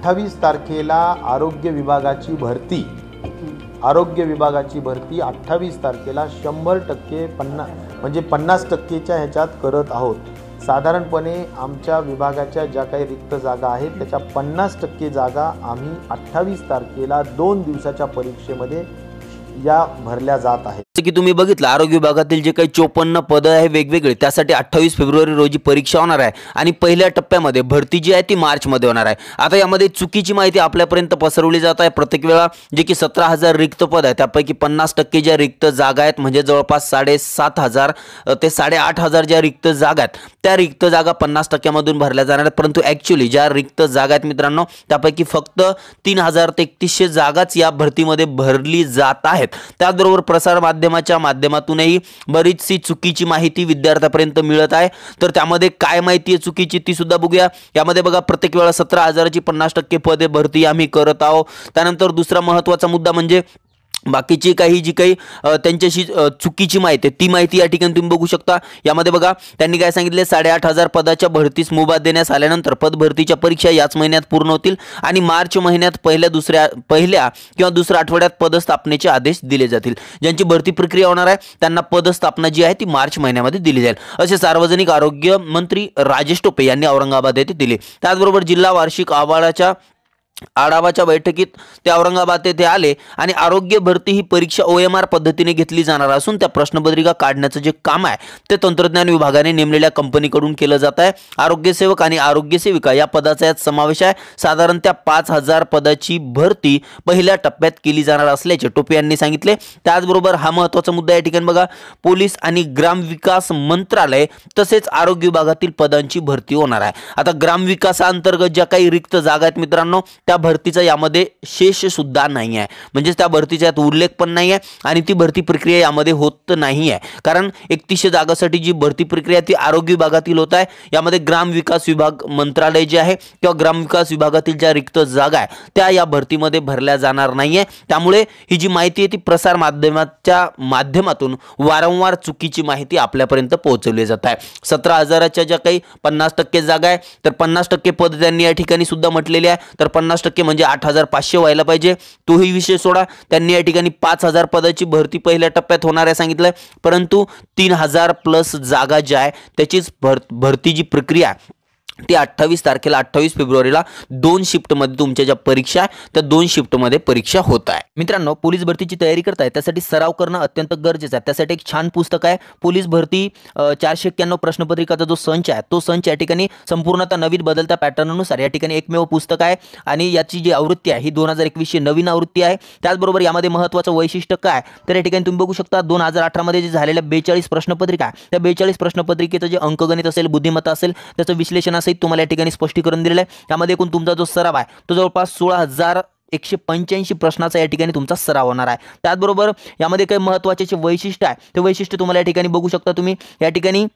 अठ्ठावीस तारखेला आरोग्य विभागाची भरती आरोग्य विभागाची भरती अठ्ठावीस तारखेला शंभर टक्के पन्ना म्हणजे पन्नास टक्केच्या ह्याच्यात करत आहोत साधारणपणे आमच्या विभागाच्या ज्या काही रिक्त जागा आहेत त्याच्या पन्नास टक्के जागा आम्ही अठ्ठावीस तारखेला दोन दिवसाच्या परीक्षेमध्ये या भरल्या जात आहेत जसं की तुम्ही बघितलं आरोग्य विभागातील जे काही चोपन्न पदं आहे वेगवेगळे त्यासाठी अठ्ठावीस फेब्रुवारी रोजी परीक्षा होणार आहे आणि पहिल्या टप्प्यामध्ये भरती जी आहे ती मार्चमध्ये होणार आहे आता यामध्ये चुकीची माहिती आपल्यापर्यंत पसरवली जात आहे प्रत्येक वेळा जे की सतरा हजार रिक्त पद आहे त्यापैकी पन्नास टक्के ज्या रिक्त जागा आहेत म्हणजे जवळपास साडेसात हजार ते साडेआठ हजार ज्या रिक्त जागा आहेत त्या रिक्त जागा पन्नास टक्क्यामधून भरल्या जाणार आहेत परंतु ॲक्च्युली ज्या रिक्त जागा आहेत मित्रांनो त्यापैकी फक्त तीन हजार ते एकतीसशे जागाच या भरतीमध्ये भरली जात आहेत त्याचबरोबर प्रसारमाध्यम माध्यमाच्या माध्यमातूनही बरीचशी चुकीची माहिती विद्यार्थ्यापर्यंत मिळत आहे तर त्यामध्ये काय माहिती आहे चुकीची ती सुद्धा बघूया यामध्ये बघा प्रत्येक वेळा सतरा हजाराची पन्नास टक्के पदे भरती आम्ही करत आहोत त्यानंतर दुसरा महत्वाचा मुद्दा म्हणजे बाकीची काही जी काही त्यांच्याशी चुकीची माहिती ती माहिती या ठिकाणी तुम्ही बघू शकता यामध्ये बघा त्यांनी काय सांगितले साडेआठ हजार पदाच्या भरतीस मुभा देण्यास आल्यानंतर पद भरतीच्या परीक्षा याच महिन्यात पूर्ण होतील आणि मार्च महिन्यात पहिल्या दुसऱ्या पहिल्या किंवा दुसऱ्या आठवड्यात पदस्थापनेचे आदेश दिले जातील ज्यांची भरती प्रक्रिया होणार आहे त्यांना पदस्थापना जी आहे ती मार्च महिन्यामध्ये दिली जाईल असे सार्वजनिक आरोग्य मंत्री राजेश टोपे यांनी औरंगाबाद येथे दिले त्याचबरोबर जिल्हा वार्षिक आवाळाच्या आढावाच्या बैठकीत ते औरंगाबाद येथे आले आणि आरोग्य भरती ही परीक्षा ओ एम आर पद्धतीने घेतली जाणार असून त्या प्रश्नपत्रिका काढण्याचं जे काम आहे ते तंत्रज्ञान विभागाने नेमलेल्या कंपनीकडून केलं जात आहे आरोग्यसेवक आणि आरोग्यसेविका या पदाचा यात समावेश आहे साधारण त्या पाच हजार पदाची भरती पहिल्या टप्प्यात केली जाणार असल्याचे टोपे यांनी सांगितले त्याचबरोबर हा महत्त्वाचा मुद्दा या ठिकाणी बघा पोलीस आणि ग्रामविकास मंत्रालय तसेच आरोग्य विभागातील पदांची भरती होणार आहे आता ग्रामविकासाअंतर्गत ज्या काही रिक्त जागा आहेत मित्रांनो त्या भरतीचा यामध्ये शेष सुद्धा नाही आहे म्हणजेच त्या भरतीचा यात उल्लेख पण नाही आहे आणि ती भरती प्रक्रिया यामध्ये होत नाही आहे कारण एकतीसशे जागासाठी जी भरती प्रक्रिया ती आरोग्य विभागातील होत आहे यामध्ये ग्राम विकास विभाग मंत्रालय जे आहे किंवा ग्रामविकास विभागातील ज्या रिक्त जागा आहे त्या या भरतीमध्ये भरल्या जाणार नाही त्यामुळे ही जी माहिती आहे ती प्रसार माध्यमाच्या माध्यमातून वारंवार चुकीची माहिती आपल्यापर्यंत पोहोचवली जात आहे सतरा हजाराच्या ज्या काही पन्नास टक्के जागा आहे तर पन्नास टक्के पद त्यांनी या ठिकाणी सुद्धा म्हटलेले आहे तर पन्नास पन्नास टक्के म्हणजे आठ हजार पाचशे व्हायला पाहिजे तोही विषय सोडा त्यांनी या ठिकाणी पाच हजार पदाची भरती पहिल्या टप्प्यात होणार आहे सांगितलंय परंतु तीन हजार प्लस जागा ज्या आहे त्याचीच भर जी प्रक्रिया ते अठ्ठावीस तारखेला अठ्ठावीस फेब्रुवारीला दोन शिफ्टमध्ये तुमच्या ज्या परीक्षा आहे त्या दोन शिफ्टमध्ये परीक्षा होत आहे मित्रांनो पोलीस भरतीची तयारी करताय त्यासाठी सराव करणं अत्यंत गरजेचं आहे त्यासाठी एक छान पुस्तक आहे पोलीस भरती चारशे एक्क्याण्णव प्रश्नपत्रिकाचा जो संच आहे तो संच या ठिकाणी संपूर्णतः नवीन बदलता पॅटर्ननुसार या ठिकाणी एकमेव पुस्तक आहे आणि याची जी आवृत्ती आहे ही दोन हजार एकवीसची नवीन आवृत्ती आहे त्याचबरोबर यामध्ये महत्त्वाचं वैशिष्ट्य काय तर या ठिकाणी तुम्ही बघू शकता दोन हजार अठरामध्ये जे झालेल्या बेचाळीस प्रश्नपत्रिका त्या बेचाळीस प्रश्नपत्रिकेचं जे अंकगणित असेल बुद्धिमत्ता असेल त्याचं विश्लेषण असेल तुम्हाला या ठिकाणी स्पष्टीकरण दिलेलं आहे यामध्ये एकूण तुमचा जो सराव आहे तो जवळपास सोळा हजार एकशे पंच्याऐंशी प्रश्नाचा या ठिकाणी तुमचा सराव होणार आहे त्याचबरोबर यामध्ये काही महत्त्वाचे जे वैशिष्ट्य आहे ते वैशिष्ट्य तुम्हाला या ठिकाणी बघू शकता तुम्ही या ठिकाणी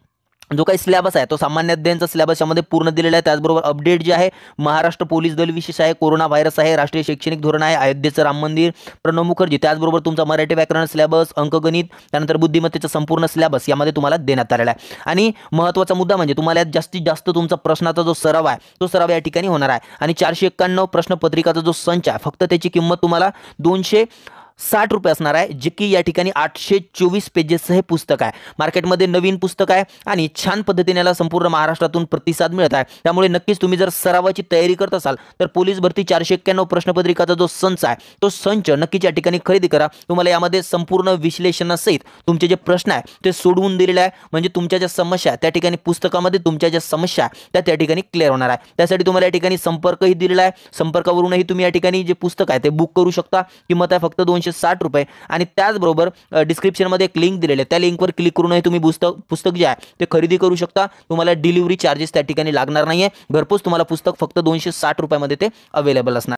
जो काही सिलेबस आहे तो सामान्य अध्ययनचा सिलेबस यामध्ये पूर्ण दिलेला आहे त्याचबरोबर अपडेट जे आहे महाराष्ट्र पोलीस दल विशेष आहे कोरोना व्हायरस आहे राष्ट्रीय शैक्षणिक धोरण आहे अयोध्येचं राम मंदिर प्रणव मुखर्जी त्याचबरोबर तुमचा मराठी व्याकरण सिलेबस अंकगणित त्यानंतर बुद्धिमत्तेचा संपूर्ण सिलेबस यामध्ये तुम्हाला देण्यात आलेला आहे आणि महत्त्वाचा मुद्दा म्हणजे तुम्हाला जास्तीत जास्त तुमचा प्रश्नाचा जो सराव आहे तो सराव या ठिकाणी होणार आहे आणि चारशे एक्क्याण्णव प्रश्नपत्रिकाचा जो संच आहे फक्त त्याची किंमत तुम्हाला दोनशे साठ रुपये असणार आहे जे की या ठिकाणी आठशे चोवीस पेजेसचं हे पुस्तक आहे मार्केटमध्ये नवीन पुस्तक आहे आणि छान पद्धतीने याला संपूर्ण महाराष्ट्रातून प्रतिसाद मिळत आहे त्यामुळे नक्कीच तुम्ही जर सरावाची तयारी करत असाल तर पोलीस भरती चारशे एक्क्याण्णव प्रश्नपत्रिकाचा जो संच आहे तो संच नक्कीच या ठिकाणी खरेदी करा तुम्हाला यामध्ये संपूर्ण विश्लेषणासहित तुमचे जे प्रश्न आहे ते सोडवून दिलेले आहे म्हणजे तुमच्या ज्या समस्या त्या ठिकाणी पुस्तकामध्ये तुमच्या ज्या समस्या त्या त्या ठिकाणी क्लिअर होणार आहे त्यासाठी तुम्हाला या ठिकाणी संपर्कही दिलेला आहे संपर्कावरूनही तुम्ही या ठिकाणी जे पुस्तक आहे ते बुक करू शकता किंमत आहे फक्त दोन दोनशे साठ रुपये आणि त्याचबरोबर डिस्क्रिप्शनमध्ये एक लिंक दिल्ली आहे त्या लिंकवर क्लिक करू तुम्हें पुस्तक पुस्तक जे है तो खरेदी करू शता तुम्हाला डिलिव्हरी चार्जेस लगना नहीं है नाही आहे घरपोच तुम्हाला पुस्तक फोनशे साठ रुपयामध्ये ते अवेलेबल